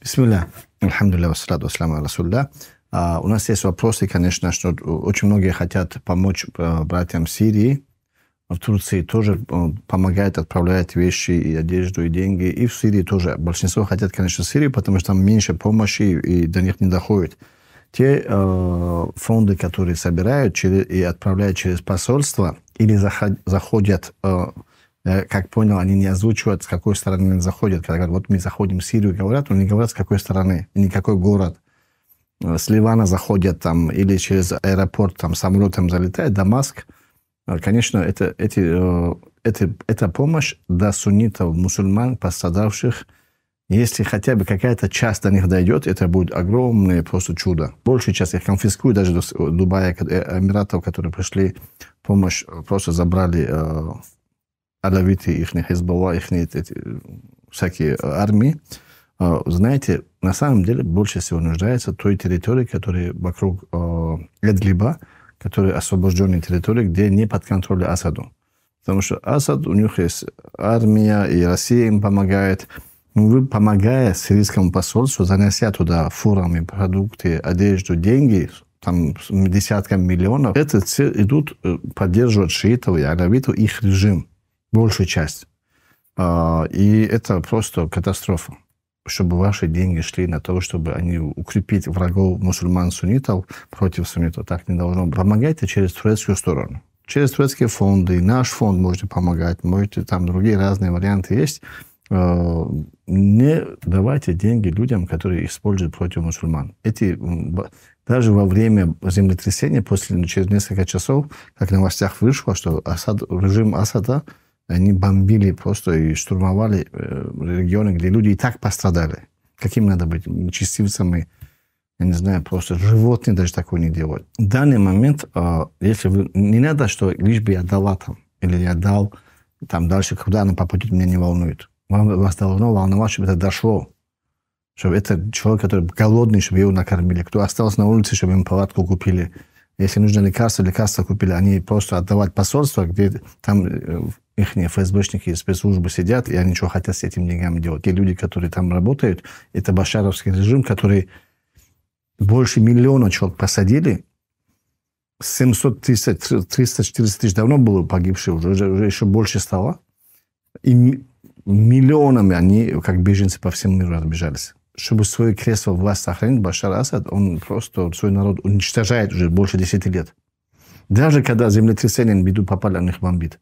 Бисмилля. Алхамдулилля, вассалату вассаламу расулля. А, у нас есть вопросы, конечно, что э, очень многие хотят помочь э, братьям Сирии. В Турции тоже э, помогает, отправляет вещи и одежду, и деньги. И в Сирии тоже. Большинство хотят, конечно, Сирию, потому что там меньше помощи и до них не доходит. Те э, фонды, которые собирают через, и отправляют через посольство или заходят э, Э, как понял, они не озвучивают, с какой стороны они заходят. Когда говорят, вот мы заходим в Сирию, говорят, но не говорят, с какой стороны, никакой город. Э, с Ливана заходят там или через аэропорт там самолетом залетает, Дамаск. Э, конечно, это, эти, это, эта помощь до суннитов, мусульман, пострадавших. Если хотя бы какая-то часть до них дойдет, это будет огромное просто чудо. Большую часть их конфискуют, даже до Дубая, Эмиратов, которые пришли, помощь просто забрали алавиты, их Хизбалла, их эти, всякие армии, а, знаете, на самом деле больше всего нуждается той территории, которая вокруг а, Эдлиба, которая освобожденная территория, где не под контролем Асаду. Потому что Асад, у них есть армия, и Россия им помогает. Вы, помогая сирийскому посольству, занося туда фурами продукты, одежду, деньги, там десятка миллионов, это все идут э, поддерживать шиитов и алавитов их режим большую часть. А, и это просто катастрофа. Чтобы ваши деньги шли на то, чтобы они укрепить врагов мусульман-суннитов против суннитов. Так не должно быть. Помогайте через турецкую сторону. Через турецкие фонды, наш фонд можете помогать, можете там другие разные варианты есть. А, не давайте деньги людям, которые используют против мусульман. Эти даже во время землетрясения, после, через несколько часов, как в новостях вышло, что Асад, режим Асада они бомбили просто и штурмовали э, регионы, где люди и так пострадали. Каким надо быть? Нечестивцами, я не знаю, просто животные даже такое не делают. В данный момент, э, если вы... Не надо, что лишь бы я дала там, или я дал там дальше, куда она попадет, меня не волнует. Вам, вас должно волновать, чтобы это дошло. Чтобы это человек, который голодный, чтобы его накормили. Кто остался на улице, чтобы ему палатку купили. Если нужно лекарство, лекарство купили. Они просто отдавать посольство, где там э, их ФСБшники и спецслужбы сидят, и они что хотят с этими деньгами делать. Те люди, которые там работают, это башаровский режим, который больше миллиона человек посадили, 700 тысяч, 340 тысяч давно было погибших, уже, уже, уже еще больше стало. И миллионами они, как беженцы, по всему миру разбежались. Чтобы свое кресло власть сохранить, Башар Асад, он просто свой народ уничтожает уже больше 10 лет. Даже когда землетрясение в беду попали, на них бомбит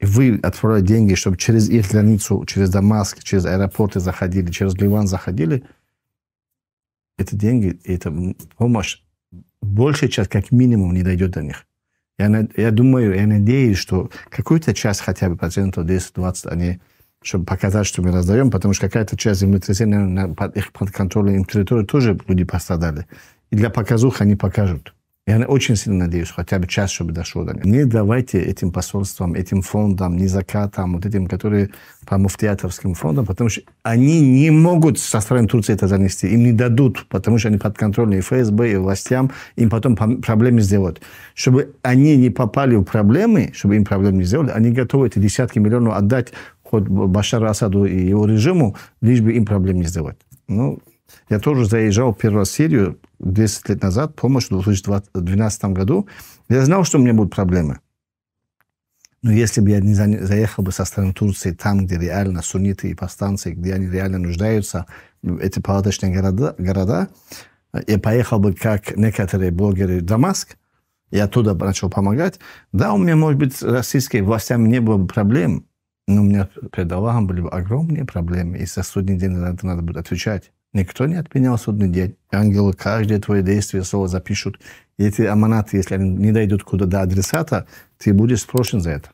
вы отправляли деньги, чтобы через их границу, через Дамаск, через аэропорты заходили, через Ливан заходили, это деньги, это помощь. Большая часть, как минимум, не дойдет до них. Я, я думаю, я надеюсь, что какую-то часть, хотя бы процентов 10-20, они, чтобы показать, что мы раздаем, потому что какая-то часть землетрясения их под контролем территории тоже люди пострадали. И для показух они покажут. Я очень сильно надеюсь, хотя бы часть, чтобы дошло до них. Не давайте этим посольствам, этим фондам, не закатам, вот этим, которые по муфтиатовским фондам, потому что они не могут со стороны Турции это занести. Им не дадут, потому что они подконтрольны и ФСБ, и властям. Им потом проблемы сделают. Чтобы они не попали в проблемы, чтобы им проблем не сделали, они готовы эти десятки миллионов отдать хоть Башару Асаду и его режиму, лишь бы им проблем не сделать. Ну, я тоже заезжал первую серию 10 лет назад, помощь в 2012 году. Я знал, что у меня будут проблемы. Но если бы я не заехал бы со стороны Турции, там, где реально сунниты и повстанцы, где они реально нуждаются, эти палаточные города, города я поехал бы, как некоторые блогеры, в Дамаск, и оттуда начал помогать. Да, у меня, может быть, с российскими властями не было бы проблем, но у меня перед Аллахом были бы огромные проблемы, и за судный день надо, надо будет отвечать. Никто не отменял судный день. Ангелы каждое твое действие, слово запишут. И эти аманаты, если они не дойдут куда до адресата, ты будешь спрошен за это.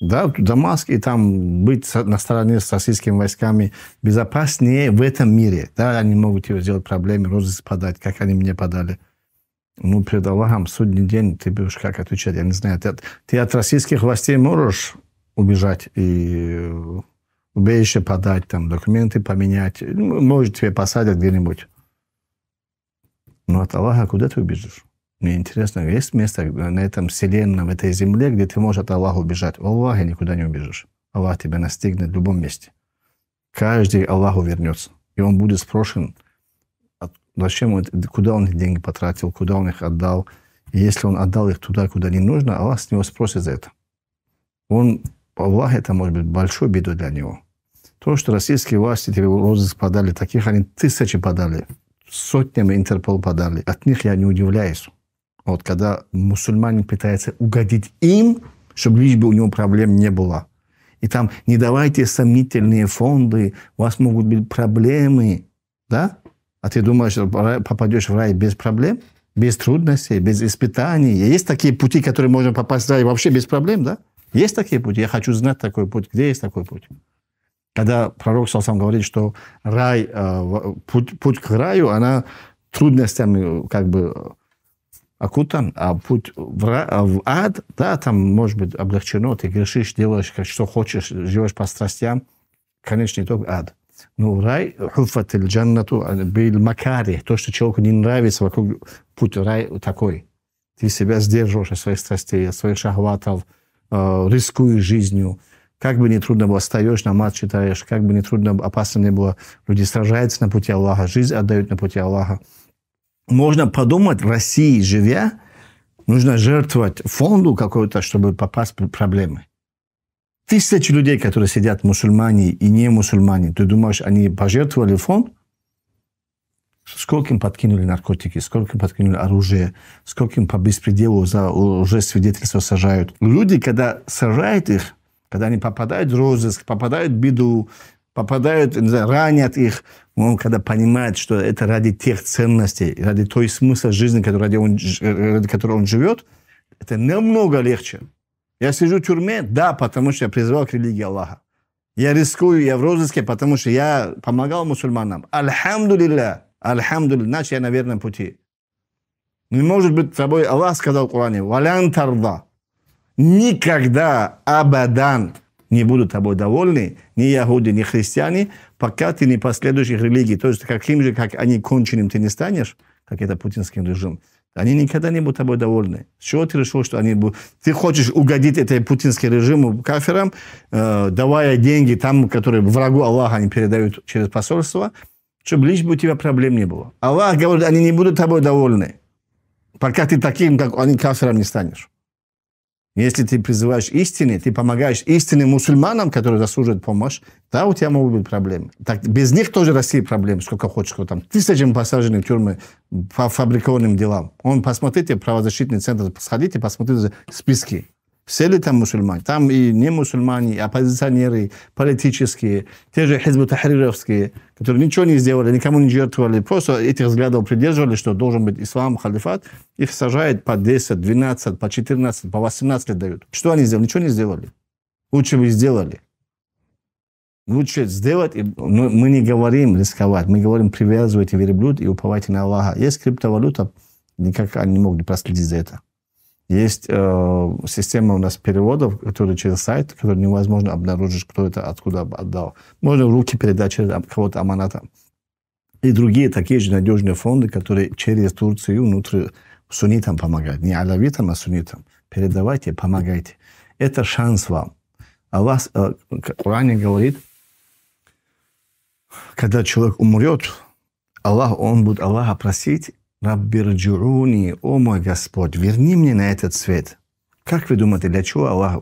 Да, в Дамаске там быть на стороне с российскими войсками безопаснее в этом мире. Да, они могут тебе сделать проблемы, розы подать, как они мне подали. Ну, перед Аллахом судный день ты будешь как отвечать, я не знаю. Ты ты от российских властей можешь убежать и убежище подать, там, документы поменять. Ну, может, тебе посадят где-нибудь. Но от Аллаха куда ты убежишь? Мне интересно, есть место на этом вселенном, в этой земле, где ты можешь от Аллаха убежать? В Аллахе никуда не убежишь. Аллах тебя настигнет в любом месте. Каждый Аллаху вернется. И он будет спрошен, зачем он, куда он их деньги потратил, куда он их отдал. И если он отдал их туда, куда не нужно, Аллах с него спросит за это. Он, Аллах это может быть большой бедой для него. То, что российские власти тебе розыск подали, таких они тысячи подали, сотнями Интерпол подали. От них я не удивляюсь. Вот когда мусульманин пытается угодить им, чтобы лишь бы у него проблем не было. И там не давайте сомнительные фонды, у вас могут быть проблемы. Да? А ты думаешь, попадешь в рай без проблем? без трудностей, без испытаний. Есть такие пути, которые можно попасть в рай вообще без проблем, да? Есть такие пути? Я хочу знать такой путь. Где есть такой путь? когда пророк сам говорит, что рай, э, путь, путь к раю, она трудностями э, как бы э, окутан, а путь в, в ад, да, там, может быть, облегчено, ты грешишь, делаешь, как, что хочешь, живешь по страстям, конечный итог – ад. Но ну, рай, хуфат джаннату а, бил макари, то, что человеку не нравится, вокруг путь рай такой. Ты себя сдерживаешь от своих страстей, от своих шахватов, э, рискуешь жизнью, как бы ни трудно было, встаешь, намаз читаешь, как бы ни трудно, опасно не было, люди сражаются на пути Аллаха, жизнь отдают на пути Аллаха. Можно подумать, в России живя, нужно жертвовать фонду какой-то, чтобы попасть в проблемы. Тысячи людей, которые сидят мусульмане и не мусульмане, ты думаешь, они пожертвовали фонд? Сколько им подкинули наркотики, сколько им подкинули оружие, сколько им по беспределу за уже свидетельство сажают. Люди, когда сажают их, когда они попадают в розыск, попадают в беду, попадают, не знаю, ранят их, он когда понимает, что это ради тех ценностей, ради той смысла жизни, который, ради, он, э, э, ради которого он живет, это намного легче. Я сижу в тюрьме, да, потому что я призывал к религии Аллаха. Я рискую, я в розыске, потому что я помогал мусульманам. Альхамдулилля, альхамдулилля, значит, я на верном пути. Не может быть с тобой, Аллах сказал в Коране, валян тарда никогда, абадан, не будут тобой довольны, ни яхуди, ни христиане, пока ты не последуешь их религии. То есть каким же, как они конченым ты не станешь, как это путинский режим, они никогда не будут тобой довольны. С чего ты решил, что они будут... Ты хочешь угодить этой путинской режиму, каферам, э, давая деньги там, которые врагу Аллаха они передают через посольство, чтобы лишь бы у тебя проблем не было. Аллах говорит, они не будут тобой довольны, пока ты таким, как они, кафером не станешь. Если ты призываешь истины, ты помогаешь истинным мусульманам, которые заслуживают помощь, да, у тебя могут быть проблемы. Так, без них тоже России проблемы, сколько хочешь. Сколько там тысячам посаженных в тюрьмы по фабрикованным делам. Он, посмотрите, правозащитный центр, сходите, посмотрите списки. Все ли там мусульмане? Там и не мусульмане, и оппозиционеры, политические, те же хизбу тахрировские, которые ничего не сделали, никому не жертвовали, просто этих взглядов придерживали, что должен быть ислам, халифат. Их сажают по 10, 12, по 14, по 18 лет дают. Что они сделали? Ничего не сделали. Лучше бы сделали. Лучше сделать, и мы не говорим рисковать, мы говорим привязывайте верблюд и уповайте на Аллаха. Есть криптовалюта, никак они не могут проследить за это. Есть э, система у нас переводов, которые через сайт, которые невозможно обнаружить, кто это откуда отдал. Можно в руки передать через кого-то аманата. И другие такие же надежные фонды, которые через Турцию внутрь суннитам помогают. Не алавитам, а суннитам. Передавайте, помогайте. Это шанс вам. Аллах э, ранее говорит, когда человек умрет, Аллах, он будет Аллаха просить, Раббирджуруни, о мой Господь, верни мне на этот свет. Как вы думаете, для чего Аллах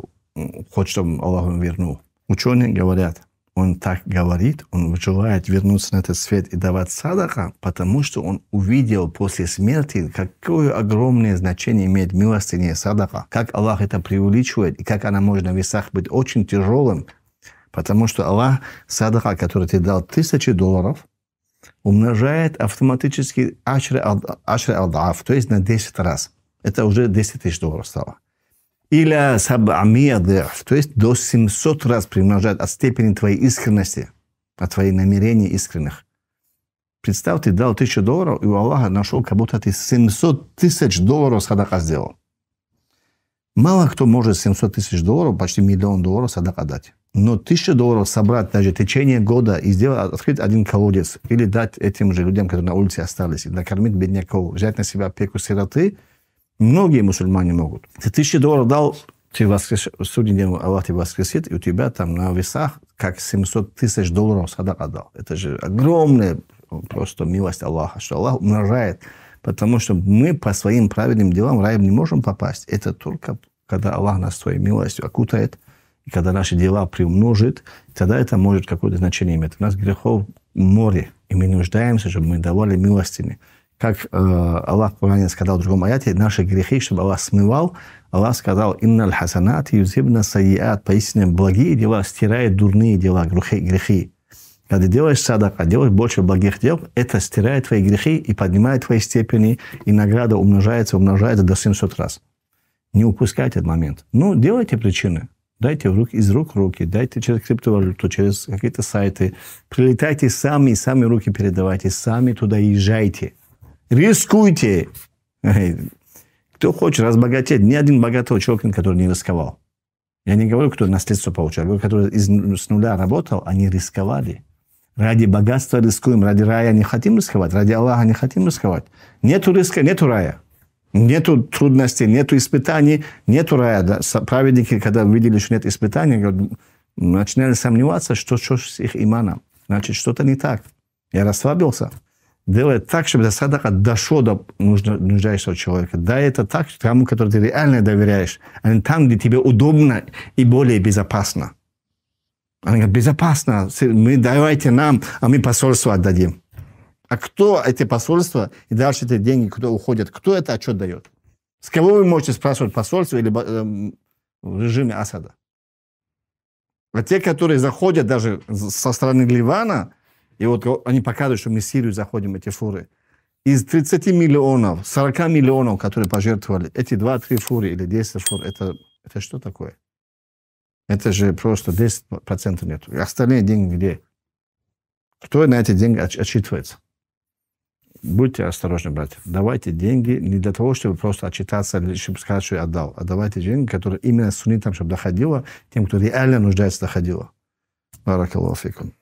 хочет, чтобы Аллах вернул? Ученые говорят, он так говорит, он желает вернуться на этот свет и давать садаха, потому что он увидел после смерти, какое огромное значение имеет милостыня и садаха, как Аллах это преувеличивает, и как она может на весах быть очень тяжелым, потому что Аллах садаха, который ты дал тысячи долларов, умножает автоматически ашры алдаф, то есть на 10 раз. Это уже 10 тысяч долларов стало. Или сабамия то есть до 700 раз примножает от степени твоей искренности, от твоей намерений искренних. Представь, ты дал тысячу долларов, и у Аллаха нашел, как будто ты 700 тысяч долларов садака сделал. Мало кто может 700 тысяч долларов, почти миллион долларов садака дать. Но тысячу долларов собрать даже в течение года и сделать, открыть один колодец или дать этим же людям, которые на улице остались, или накормить бедняков, взять на себя опеку сироты, многие мусульмане могут. Ты тысячу долларов дал, ты воскрес... судный день Аллах тебя воскресит, и у тебя там на весах как 700 тысяч долларов садак отдал. Это же огромная просто милость Аллаха, что Аллах умножает. Потому что мы по своим праведным делам в рай не можем попасть. Это только когда Аллах нас своей милостью окутает и когда наши дела приумножит, тогда это может какое-то значение иметь. У нас грехов море, и мы нуждаемся, чтобы мы давали милостями. Как э, Аллах в Коране сказал в другом аяте, наши грехи, чтобы Аллах смывал, Аллах сказал, «Инналь хасанат юзибна саиат». Поистине, благие дела стирают дурные дела, грехи. грехи. Когда делаешь садака, делаешь больше благих дел, это стирает твои грехи и поднимает твои степени, и награда умножается, умножается до 700 раз. Не упускайте этот момент. Ну, делайте причины. Дайте в из рук в руки, дайте через криптовалюту, через какие-то сайты. Прилетайте сами, сами руки передавайте, сами туда езжайте. Рискуйте. Кто хочет разбогатеть, ни один богатого человека, который не рисковал. Я не говорю, кто наследство получал, я говорю, который из, с нуля работал, они рисковали. Ради богатства рискуем, ради рая не хотим рисковать, ради Аллаха не хотим рисковать. Нету риска, нету рая. Нету трудностей, нету испытаний, нету рая. Праведники, когда видели, что нет испытаний, начинали сомневаться, что, что с их иманом. Значит, что-то не так. Я расслабился. Делай так, чтобы садака дошло до нуждающего человека. Да, это так, тому, который ты реально доверяешь, а не там, где тебе удобно и более безопасно. Они говорят, безопасно, мы давайте нам, а мы посольство отдадим. А кто эти посольства и дальше эти деньги, кто уходят, кто это отчет дает? С кого вы можете спрашивать посольство или э, в режиме Асада? А те, которые заходят даже со стороны Ливана, и вот они показывают, что мы в Сирию заходим, эти фуры, из 30 миллионов, 40 миллионов, которые пожертвовали, эти 2-3 фуры или 10 фур, это, это что такое? Это же просто 10% нет. Остальные деньги где? Кто на эти деньги отчитывается? будьте осторожны, братья. Давайте деньги не для того, чтобы просто отчитаться, чтобы сказать, что я отдал, а давайте деньги, которые именно суннитам, чтобы доходило, тем, кто реально нуждается, доходило. Баракаллаху фикум.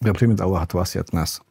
Да примет Аллах от вас и от нас.